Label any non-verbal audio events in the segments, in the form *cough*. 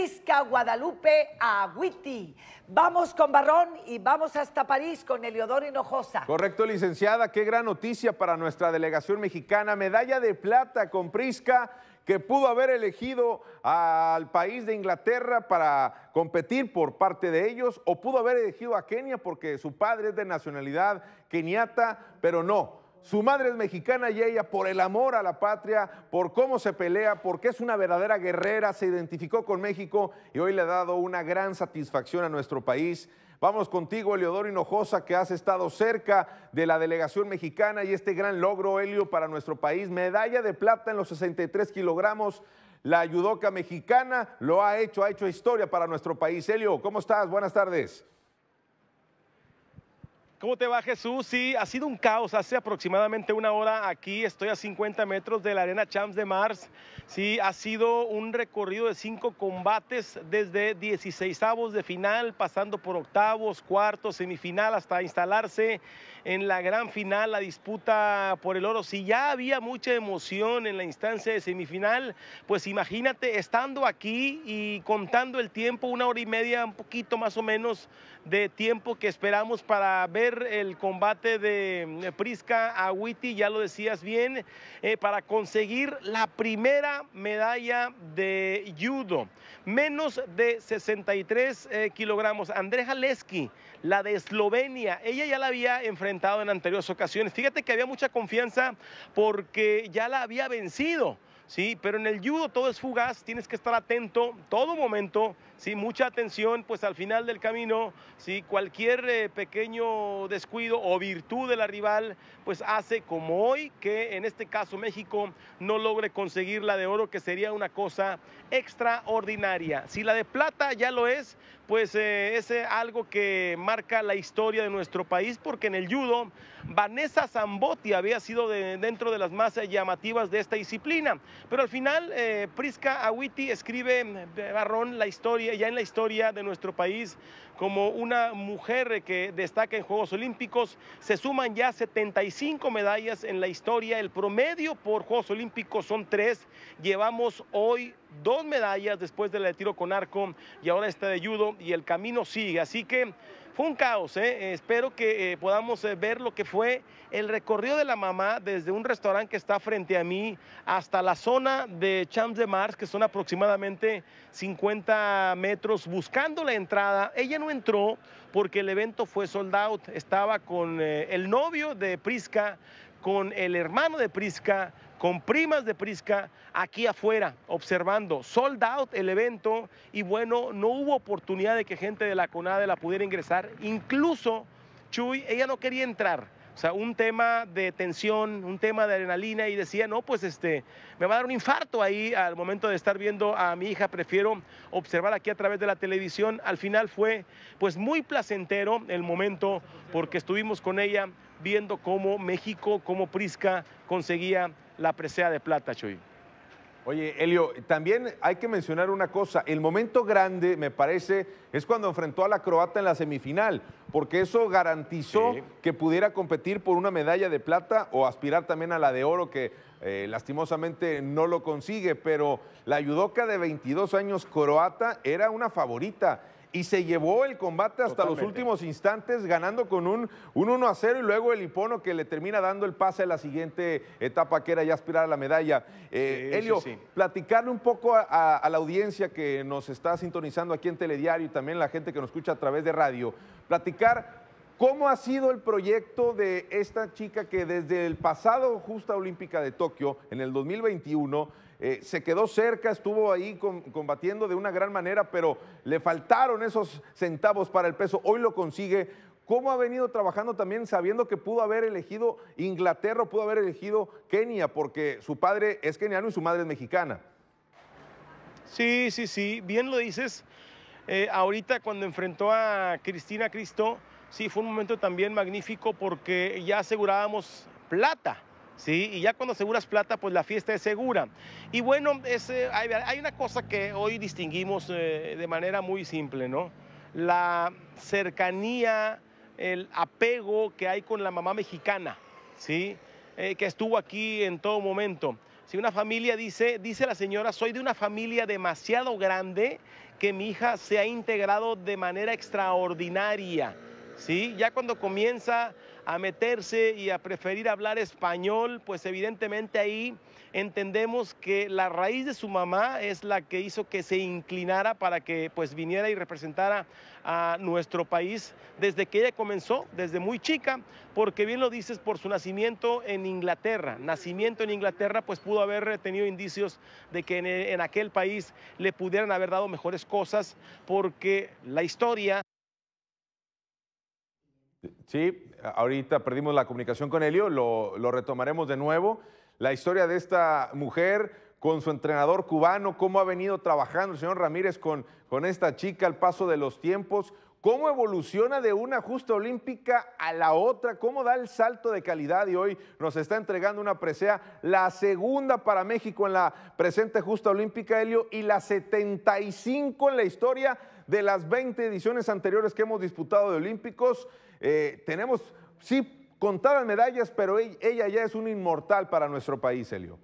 Prisca Guadalupe Agüiti. Vamos con Barrón y vamos hasta París con Eliodoro Hinojosa. Correcto, licenciada. Qué gran noticia para nuestra delegación mexicana. Medalla de plata con Prisca que pudo haber elegido al país de Inglaterra para competir por parte de ellos o pudo haber elegido a Kenia porque su padre es de nacionalidad keniata, pero no. Su madre es mexicana y ella, por el amor a la patria, por cómo se pelea, porque es una verdadera guerrera, se identificó con México y hoy le ha dado una gran satisfacción a nuestro país. Vamos contigo, Eliodoro Hinojosa, que has estado cerca de la delegación mexicana y este gran logro, Helio, para nuestro país. Medalla de plata en los 63 kilogramos. La judoca mexicana lo ha hecho, ha hecho historia para nuestro país. Helio, ¿cómo estás? Buenas tardes. ¿Cómo te va Jesús? Sí, ha sido un caos. Hace aproximadamente una hora aquí estoy a 50 metros de la Arena Champs de Mars. Sí, ha sido un recorrido de cinco combates desde 16 avos de final, pasando por octavos, cuartos, semifinal, hasta instalarse en la gran final, la disputa por el oro. Si ya había mucha emoción en la instancia de semifinal, pues imagínate estando aquí y contando el tiempo, una hora y media, un poquito más o menos de tiempo que esperamos para ver el combate de mm, Prisca a Witty, ya lo decías bien, eh, para conseguir la primera medalla de judo. Menos de 63 eh, kilogramos. Andrés Haleski, la de Eslovenia, ella ya la había enfrentado en anteriores ocasiones. Fíjate que había mucha confianza porque ya la había vencido. ¿sí? Pero en el judo todo es fugaz, tienes que estar atento todo momento, Mucha atención, pues al final del camino, ¿sí? Cualquier eh, pequeño descuido o virtud de la rival, pues hace como hoy que en este caso México no logre conseguir la de oro, que sería una cosa extraordinaria. Si la de plata ya lo es, pues eh, es eh, algo que marca la historia de nuestro país, porque en el judo, Vanessa Zambotti había sido dentro de las más eh, llamativas de esta disciplina. Pero al final, Prisca Awiti escribe Barrón mm, la historia, ya en la historia de nuestro país, como una mujer que destaca en Juegos Olímpicos. Se suman ya 75 medallas en la historia. El promedio por Juegos Olímpicos son tres. Llevamos hoy dos medallas después de la de tiro con arco y ahora está de judo y el camino sigue. Así que fue un caos, ¿eh? espero que eh, podamos eh, ver lo que fue el recorrido de la mamá desde un restaurante que está frente a mí hasta la zona de Champs de Mars, que son aproximadamente 50 metros, buscando la entrada. Ella no entró porque el evento fue sold out, estaba con el novio de Prisca, con el hermano de Prisca, con primas de Prisca aquí afuera, observando. Sold out el evento y bueno, no hubo oportunidad de que gente de la CONADE la pudiera ingresar. Incluso Chuy, ella no quería entrar. O sea, un tema de tensión, un tema de adrenalina y decía, no, pues este, me va a dar un infarto ahí al momento de estar viendo a mi hija, prefiero observar aquí a través de la televisión. Al final fue pues muy placentero el momento porque estuvimos con ella viendo cómo México, cómo Prisca conseguía la presea de plata, Chuy. Oye, Elio, también hay que mencionar una cosa. El momento grande, me parece, es cuando enfrentó a la croata en la semifinal, porque eso garantizó que pudiera competir por una medalla de plata o aspirar también a la de oro, que eh, lastimosamente no lo consigue. Pero la judoka de 22 años croata era una favorita y se llevó el combate hasta los últimos instantes, ganando con un, 1 a 0 y luego el Hipono que le termina dando el pase a la siguiente etapa que era ya aspirar a la medalla. Eh, Elio, platicarle un poco a, la audiencia que nos está sintonizando aquí en Telediario y también la gente que nos escucha a través de radio, platicar ¿Cómo ha sido el proyecto de esta chica que desde el pasado Justa Olímpica de Tokio, en el 2021, eh, se quedó cerca, estuvo ahí combatiendo de una gran manera, pero le faltaron esos centavos para el peso, hoy lo consigue. ¿Cómo ha venido trabajando también sabiendo que pudo haber elegido Inglaterra, pudo haber elegido Kenia, porque su padre es keniano y su madre es mexicana? Sí, sí, sí, bien lo dices. Eh, ahorita cuando enfrentó a Cristina Cristo, sí, fue un momento también magnífico porque ya asegurábamos plata. ¿sí? Y ya cuando aseguras plata, pues la fiesta es segura. Y bueno, eh, hay, una cosa que hoy distinguimos eh, de manera muy simple, ¿no? La cercanía, el apego que hay con la mamá mexicana, ¿sí? Eh, que estuvo aquí en todo momento. Si una familia dice, dice la señora, soy de una familia demasiado grande que mi hija se ha integrado de manera extraordinaria. ¿sí? Ya cuando comienza a meterse y a preferir hablar español, pues evidentemente ahí entendemos que la raíz de su mamá es la que hizo que se inclinara para que pues viniera y representara a nuestro país desde que ella comenzó, desde muy chica, porque bien lo dices por su nacimiento en Inglaterra, nacimiento en Inglaterra pues pudo haber tenido indicios de que en, en aquel país le pudieran haber dado mejores cosas porque la historia Sí, ahorita perdimos la comunicación con Helio, lo, retomaremos de nuevo. La historia de esta mujer con su entrenador cubano, cómo ha venido trabajando el señor Ramírez con, con esta chica al paso de los tiempos, cómo evoluciona de una justa olímpica a la otra, cómo da el salto de calidad y hoy nos está entregando una presea, la segunda para México en la presente justa olímpica, Helio, y la 75 en la historia de las 20 ediciones anteriores que hemos disputado de Olímpicos. Eh, tenemos, sí, contadas medallas, pero ella ya es un inmortal para nuestro país, Elio.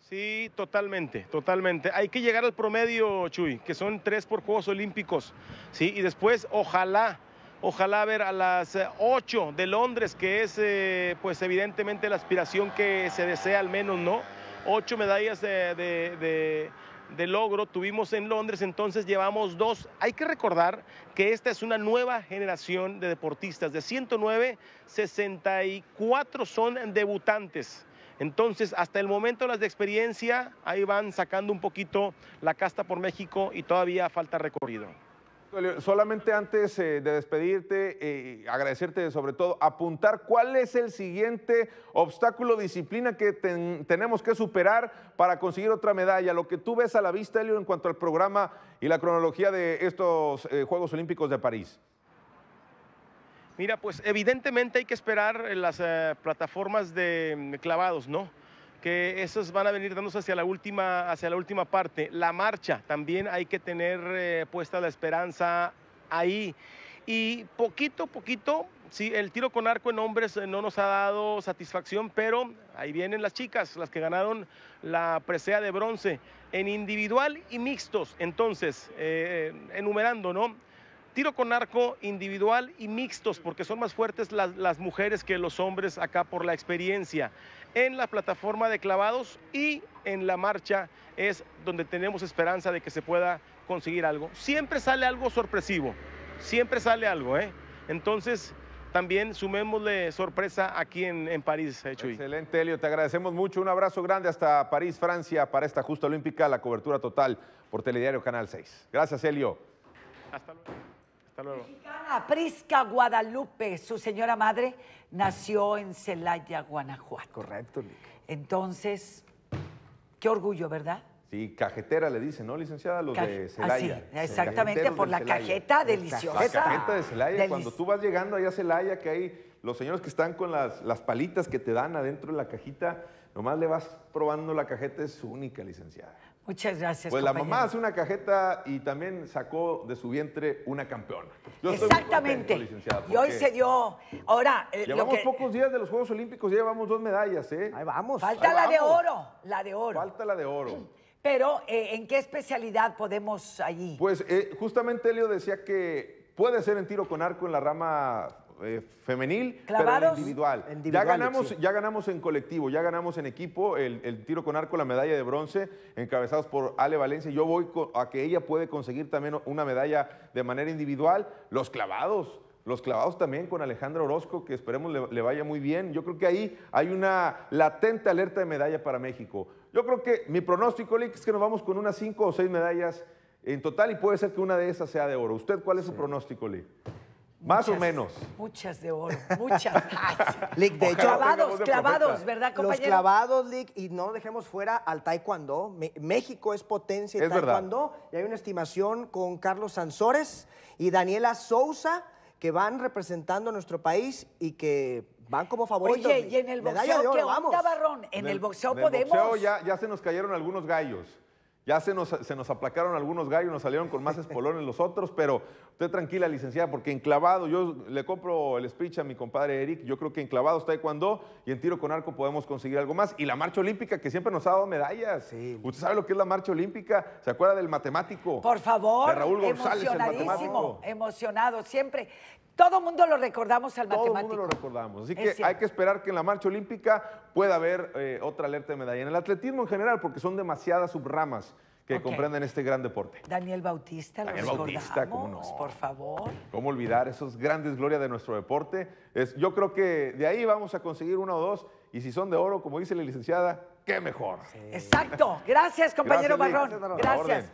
Sí, totalmente, totalmente. Hay que llegar al promedio, Chuy, que son tres por Juegos Olímpicos, ¿sí? Y después, ojalá, ojalá ver a las eh, ocho de Londres, que es, eh, pues, evidentemente la aspiración que se desea al menos, ¿no? Ocho medallas de de logro tuvimos en Londres, entonces llevamos dos. Hay que recordar que esta es una nueva generación de deportistas. De 109, 64 son debutantes. Entonces, hasta el momento las de experiencia, ahí van sacando un poquito la casta por México y todavía falta recorrido. Solamente antes eh, de despedirte, eh, agradecerte sobre todo, apuntar cuál es el siguiente obstáculo, disciplina que tenemos que superar para conseguir otra medalla. Lo que tú ves a la vista, Elio, en cuanto al programa y la cronología de estos eh, Juegos Olímpicos de París. Mira, pues evidentemente hay que esperar las plataformas de mm, clavados, ¿no? que esos van a venir dándose hacia la última, hacia la última parte. La marcha, también hay que tener eh, puesta la esperanza ahí. Y poquito poquito, sí, el tiro con arco en hombres eh, no nos ha dado satisfacción, pero ahí vienen las chicas, las que ganaron la presea de bronce en individual y mixtos. Entonces, eh, enumerando, ¿no? tiro con arco individual y mixtos, porque son más fuertes las, mujeres que los hombres acá por la experiencia. En la plataforma de clavados y en la marcha es donde tenemos esperanza de que se pueda conseguir algo. Siempre sale algo sorpresivo, siempre sale algo, ¿eh? Entonces, también sumémosle sorpresa aquí en, París, eh, Excelente, Elio, te agradecemos mucho. Un abrazo grande hasta París, Francia, para esta justa olímpica, la cobertura total por Telediario Canal 6. Gracias, Elio. Hasta luego. Mexicana Prisca Guadalupe, su señora madre, nació en Celaya, Guanajuato. Correcto, Entonces, qué orgullo, ¿verdad? Sí, cajetera le dicen, ¿no, licenciada? Los de ah, Celaya. exactamente, por la cajeta deliciosa. La cajeta de Celaya, cuando tú vas llegando allá a Celaya, que hay los señores que están con las, las palitas que te dan adentro de la cajita, nomás le vas probando la cajeta, es su única, licenciada. Muchas gracias. Pues la mamá hace una cajeta y también sacó de su vientre una campeona. Exactamente. y hoy se dio. Ahora. Eh, llevamos pocos días de los Juegos Olímpicos, ya llevamos dos medallas, ¿eh? Ahí vamos. Falta la de oro. La de oro. Falta la de oro. Pero, eh, ¿en qué especialidad podemos allí? Pues eh, justamente Elio decía que puede ser en tiro con arco en la rama eh, femenil, pero individual. Ya, ganamos, ya ganamos en colectivo, ya ganamos en equipo el, tiro con arco, la medalla de bronce, encabezados por Ale Valencia. Yo voy a que ella puede conseguir también una medalla de manera individual. Los clavados, los clavados también con Alejandra Orozco, que esperemos le, vaya muy bien. Yo creo que ahí hay una latente alerta de medalla para México. Yo creo que mi pronóstico, Lee es que nos vamos con unas cinco o seis medallas en total y puede ser que una de esas sea de oro. ¿Usted cuál es su pronóstico, Lee? Más o menos. Muchas de oro, muchas. *laughs* de clavados, clavados, ¿verdad, compañero? Los clavados, Lick, y no dejemos fuera al taekwondo. México es potencia en taekwondo. Y hay una estimación con Carlos Sansores y Daniela Sousa que van representando a nuestro país y que van como favoritos. Oye, y en el boxeo, ¿qué onda, En, el, boxeo podemos... el boxeo ya se nos cayeron algunos gallos. Ya se nos, aplacaron algunos gallos, nos salieron con más *laughs* espolones los otros, pero usted tranquila, licenciada, porque enclavado, yo le compro el speech a mi compadre Eric, yo creo que enclavado está cuando y en tiro con arco podemos conseguir algo más. Y la marcha olímpica, que siempre nos ha dado medallas. Sí. Usted sabe lo que es la marcha olímpica, ¿se acuerda del matemático? Por favor. De Raúl González, el matemático. Emocionado siempre. Todo mundo lo recordamos al matemático. Todo mundo lo recordamos. Así que hay que esperar que en la marcha olímpica pueda haber eh, otra alerta de medalla. En el atletismo en general, porque son demasiadas subramas que comprenden este gran deporte. Daniel Bautista, Daniel Bautista, no? Por favor. ¿Cómo olvidar esos grandes glorias de nuestro deporte? Es, yo creo que de ahí vamos a conseguir uno o dos. Y si son de oro, como dice la licenciada, qué mejor. Exacto. Gracias, compañero Barrón. Gracias.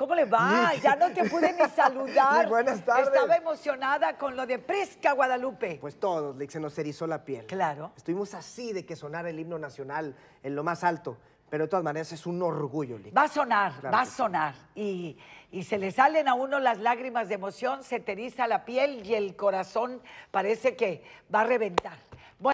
¿Cómo le va? Ya no te pude ni *laughs* saludar. buenas tardes. Estaba emocionada con lo de Presca Guadalupe. Pues todos, Lick, se nos erizó la piel. Claro. Estuvimos así de que sonara el himno nacional en lo más alto. Pero de todas maneras es un orgullo, Lick. Va a sonar, va a sonar. Y, y se le salen a uno las lágrimas de emoción, se te eriza la piel y el corazón parece que va a reventar.